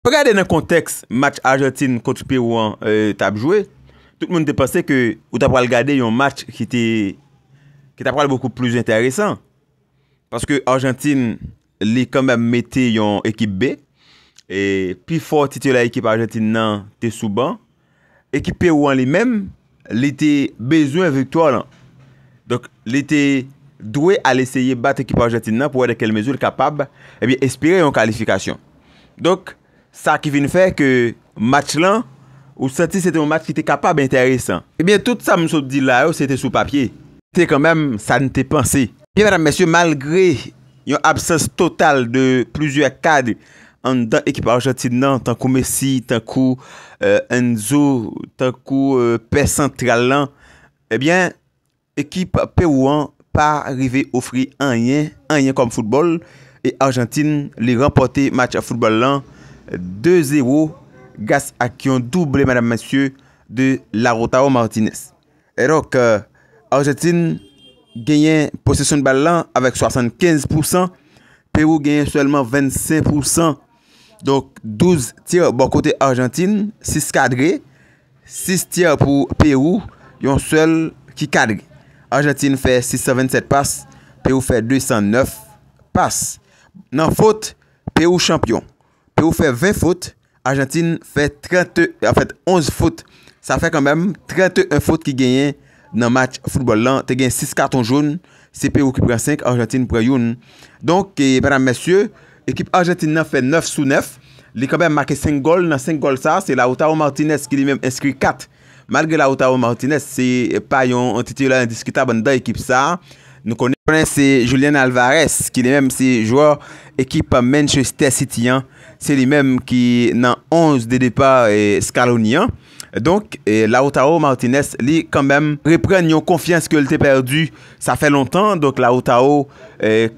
Pou gade nan konteks match Argentine kontre Perouan euh, tabjouye, tout moun te pase ke ou ta pral gade yon match ki te pral beaucoup plus intéressant. Paske Argentine li kanmem mette yon ekip B, e pi for tityola ekip Argentine nan te souban, ekip Perouan li menm li te bezou yon vektouan lan. Donk li te dwe al eseye bat ekip Argentine nan pou wè dekel mezou li kapab, e eh bi espire yon kalifikasyon. Donk, Sa ki vin fè ke Mat lan Ou senti se te ou mat ki te kapab Interesan Ebyen eh tout sa msou di la ou Se te sou papye Te kanmem Sa ne te panse Ebyen madame mesye Malgre Yon absens total De plouzya kad An dan ekipa Argentine nan Tankou Messi Tankou euh, Enzo Tankou euh, Pè Sentral lan Ebyen eh Ekipa Pè Ouan Pa rive ofri Anyen Anyen kom foutbol E Argentine Li rempote Mat a foutbol lan Ebyen 2-0 gas ak yon double Madame Mathieu de Larotaro Martinez. Et donc, euh, Argentine gagne possession de ballon avec 75%. Perou gagne seulement 25%. Donc, 12 tirs bon côté Argentine. 6 cadres. 6 tirs pour Perou. Yon seul qui cadre. Argentine fait 627 passes. Perou fait 209 passes. Non faute, Perou champion. Sè ou fè 20 foute, Argentine fè 30, en fèt 11 foute, sè fè kèmèm 31 foute ki genyen nan match foutbol lan. Te genyen 6 karton joun, se pe ou ki prè 5, Argentine prè youn. Donk, pèran mèsyè, ekip Argentine nan fè 9 sou 9, li kèmèm makè 5 gol, nan 5 gol sa, sè Laotaro Martinez ki li mèm inskri 4. Malge Laotaro Martinez, sè pa yon titil indiskutab an da ekip sa. Nou konen se Julien Alvarez ki li menm se jouor ekip a Manchester City an. Se li menm ki nan 11 de depa Skalouni an. Donk la Otao Martinez li kanmem repren yon konfians ke lte perdu sa fe lontan. Donk la Otao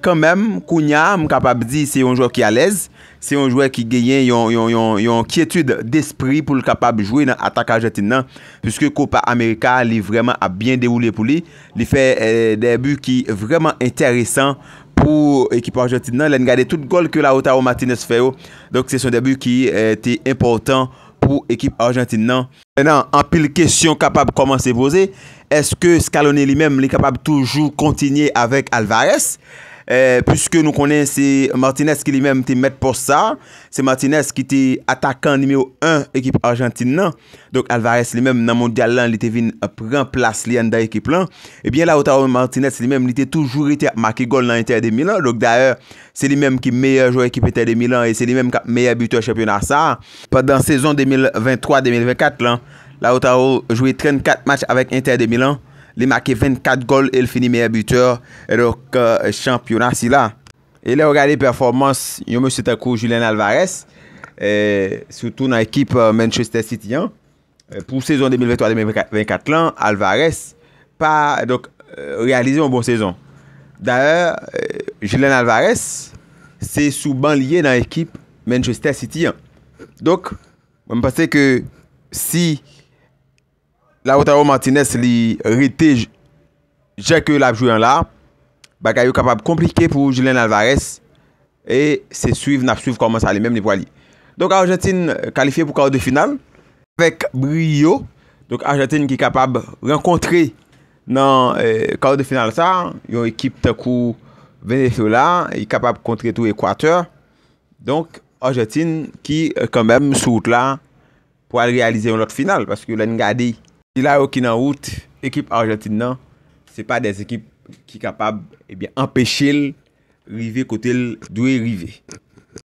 kanmem kounya m kapab di se yon jwa ki alez. Se yon jwa ki geyen yon kietud despri pou l kapab jwe nan ataka Arjetinan. Piske koupa Amerika li vreman a bien devoule pou li. Li fe debu ki vreman enteresan pou ekipo Arjetinan. Len gade tout gol ke la Otao Martinez fe yo. Oh. Donk se son debu ki te eh, importan. Ekip Argentine nan Enan, an pil kesyon kapab koman se voze Eske Skalone li menm li kapab toujou kontinye avèk Alvarez? Puske nou konen si Martinez ki li menm ti met pou sa, si Martinez ki ti atakan nimeyo 1 ekip Argentinan non? Donk Alvarez li menm nan mondial lan li te vin pren plas li an da ekip eh lan Ebyen la Otaro Martinez li menm li te toujou li te maki gol nan Inter de Milan Donk daer, se li menm ki meyar jou ekip Inter de Milan e se li menm ka meyar buto yon champion a sa Pendan sezon 2023-2024 lan, la Otaro joui 34 match avek Inter de Milan Li make 24 gol el fini meye buteur. Et donc euh, championnat si la. Et la ou gade performans, yo mè sè takou Julien Alvarez. Soutou nan ekip Manchester City. Pou sezon 2023-2024 lan, Alvarez, pa, donc, realize ou bon sezon. Daè, Julien Alvarez, se souban liye nan ekip Manchester City. Donc, mè m'passe ke si si La Rotaryo Martinez li ritej jèkèl apjouyan la baka yo kapab komplike pou Julien Alvarez e se suiv nap suiv koman sa li mèm li po ali. Donk Argentine euh, kalifiye pou kawadè final vek Brio donk Argentine ki kapab renkontre nan kawadè euh, final sa, yon ekip te kou Venezuela, yon e kapab kontre tou Ekwater donk Argentine ki euh, kanbèm soute la pou al realize yon lot final pask yo lè ni gadey Dila yo ki nan wout, ekip Argentin nan se pa des ekip ki kapab empeshe l rive kote l dwe rive.